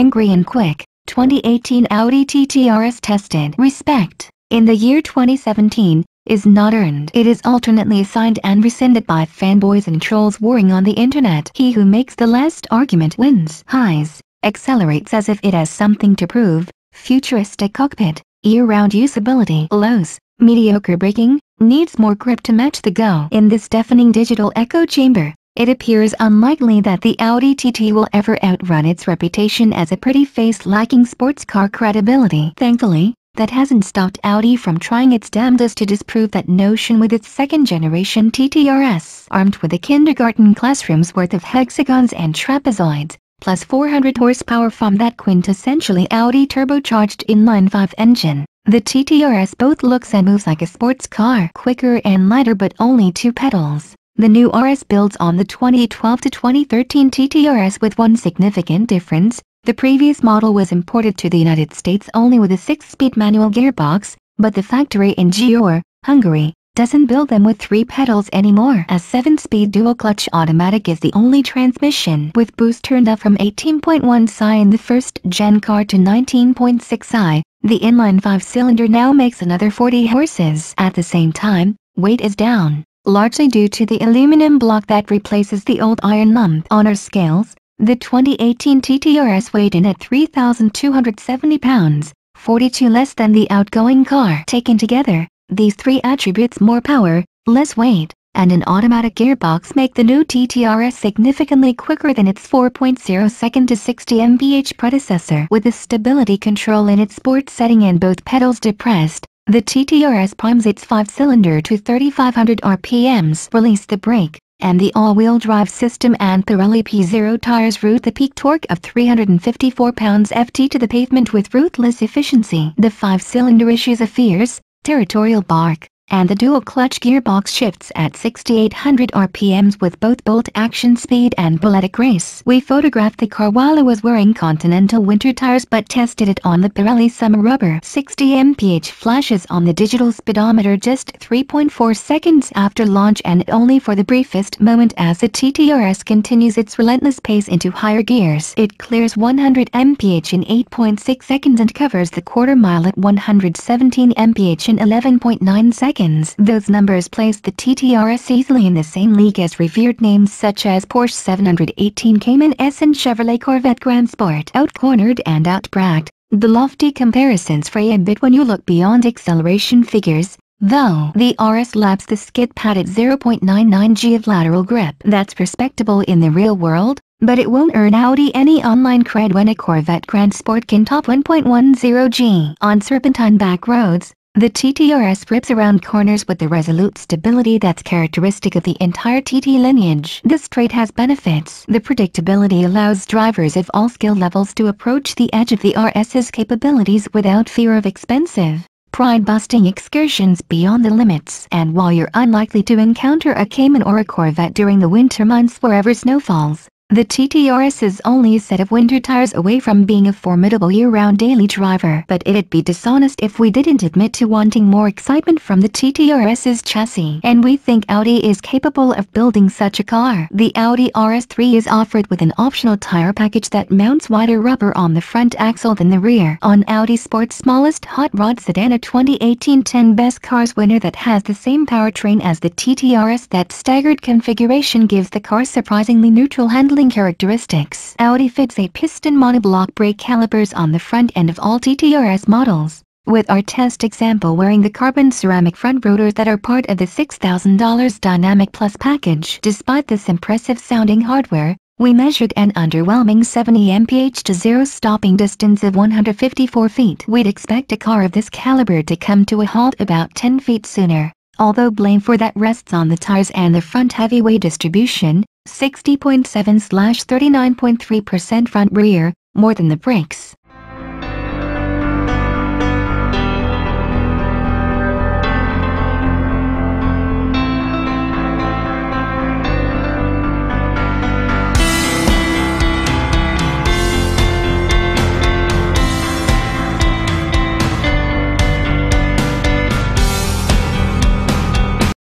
Angry and Quick, 2018 Audi TT RS tested. Respect, in the year 2017, is not earned. It is alternately assigned and rescinded by fanboys and trolls warring on the internet. He who makes the last argument wins. Highs, accelerates as if it has something to prove, futuristic cockpit, year-round usability. Lows, mediocre braking, needs more grip to match the go. In this deafening digital echo chamber, it appears unlikely that the Audi TT will ever outrun its reputation as a pretty face lacking sports car credibility. Thankfully, that hasn't stopped Audi from trying its damnedest to disprove that notion with its second-generation TTRS. Armed with a kindergarten classroom's worth of hexagons and trapezoids, plus 400 horsepower from that quintessentially Audi turbocharged inline-5 engine, the TTRS both looks and moves like a sports car. Quicker and lighter but only two pedals. The new RS builds on the 2012 to 2013 TTRS with one significant difference, the previous model was imported to the United States only with a 6-speed manual gearbox, but the factory in Győr, Hungary, doesn't build them with three pedals anymore as 7-speed dual-clutch automatic is the only transmission with boost turned up from 18one psi in the first-gen car to 196 psi, the inline 5-cylinder now makes another 40 horses at the same time, weight is down, largely due to the aluminum block that replaces the old iron lump on our scales. The 2018 TTRS weighed in at 3,270 pounds, 42 less than the outgoing car. Taken together, these three attributes more power, less weight, and an automatic gearbox make the new TTRS significantly quicker than its 4.0 second to 60 mph predecessor. With the stability control in its sport setting and both pedals depressed, the TTRS primes its 5-cylinder to 3500 RPMs release the brake, and the all-wheel drive system and Pirelli P0 tires route the peak torque of 354 pounds ft to the pavement with ruthless efficiency. The 5-cylinder issues a fierce, territorial bark, and the dual-clutch gearbox shifts at 6800 RPMs with both bolt action speed and ballistic race. We photographed the car while it was wearing Continental winter tires but tested it on the Pirelli summer rubber. 60 mph flashes on the digital speedometer just 3.4 seconds after launch and only for the briefest moment as the TTRS continues its relentless pace into higher gears. It clears 100 mph in 8.6 seconds and covers the quarter mile at 117 mph in 11.9 seconds seconds. Those numbers place the TTRS easily in the same league as revered names such as Porsche 718 Cayman S and Chevrolet Corvette Grand Sport. outcornered and out the lofty comparisons fray a bit when you look beyond acceleration figures, though the RS laps the skid pad at 0.99g of lateral grip. That's respectable in the real world, but it won't earn Audi any online cred when a Corvette Grand Sport can top 1.10g on serpentine back roads, the TTRS rips around corners with the resolute stability that's characteristic of the entire TT lineage. This trait has benefits. The predictability allows drivers of all skill levels to approach the edge of the RS's capabilities without fear of expensive, pride-busting excursions beyond the limits. And while you're unlikely to encounter a Cayman or a Corvette during the winter months wherever snow falls, the TTRS is only a set of winter tires away from being a formidable year-round daily driver. But it'd be dishonest if we didn't admit to wanting more excitement from the TTRS's chassis. And we think Audi is capable of building such a car. The Audi RS3 is offered with an optional tire package that mounts wider rubber on the front axle than the rear. On Audi Sport's smallest hot rod sedan a 2018 10 Best Cars winner that has the same powertrain as the TTRS that staggered configuration gives the car surprisingly neutral handling Handling characteristics Audi fits a piston monoblock brake calipers on the front end of all TTRS models, with our test example wearing the carbon ceramic front rotors that are part of the $6,000 Dynamic Plus package. Despite this impressive sounding hardware, we measured an underwhelming 70 mph to zero stopping distance of 154 feet. We'd expect a car of this caliber to come to a halt about 10 feet sooner, although blame for that rests on the tires and the front heavyweight distribution, 60.7 39.3% front rear, more than the brakes.